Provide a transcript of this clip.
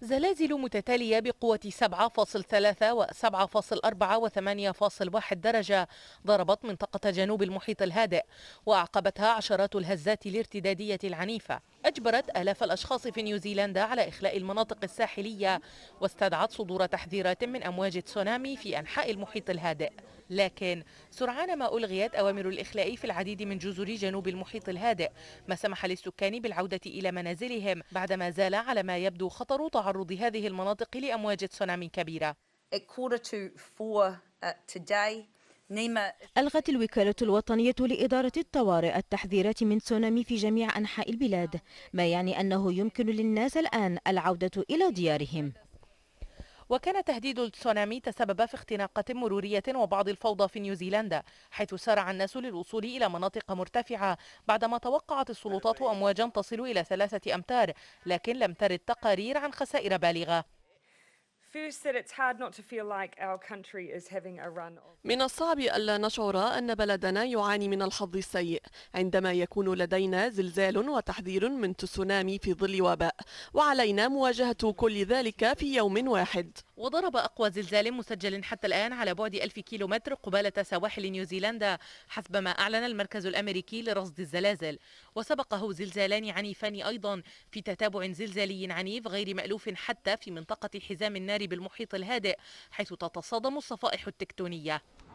زلازل متتالية بقوة 7.3 و7.4 و8.1 درجة ضربت منطقة جنوب المحيط الهادئ وأعقبتها عشرات الهزات الارتدادية العنيفة أجبرت آلاف الأشخاص في نيوزيلندا على إخلاء المناطق الساحلية واستدعت صدور تحذيرات من أمواج تسونامي في أنحاء المحيط الهادئ لكن سرعان ما ألغيت أوامر الإخلاء في العديد من جزر جنوب المحيط الهادئ ما سمح للسكان بالعودة إلى منازلهم بعدما زال على ما يبدو خطر تعرض هذه المناطق لأمواج تسونامي كبيرة. ألغت الوكالة الوطنية لإدارة الطوارئ التحذيرات من تسونامي في جميع أنحاء البلاد ما يعني أنه يمكن للناس الآن العودة إلى ديارهم وكان تهديد التسونامي تسبب في اختناقات مرورية وبعض الفوضى في نيوزيلندا حيث سارع الناس للوصول إلى مناطق مرتفعة بعدما توقعت السلطات أمواجا تصل إلى ثلاثة أمتار لكن لم ترد تقارير عن خسائر بالغة من الصعب ألا نشعر أن بلدنا يعاني من الحظ السيء عندما يكون لدينا زلزال وتحذير من تسونامي في ظل وباء وعلينا مواجهة كل ذلك في يوم واحد وضرب أقوى زلزال مسجل حتى الآن على بعد ألف كيلومتر قبالة سواحل نيوزيلندا حسب ما أعلن المركز الأمريكي لرصد الزلازل وسبقه زلزالان عنيفان أيضا في تتابع زلزالي عنيف غير مألوف حتى في منطقة حزام النار بالمحيط الهادئ حيث تتصادم الصفائح التكتونية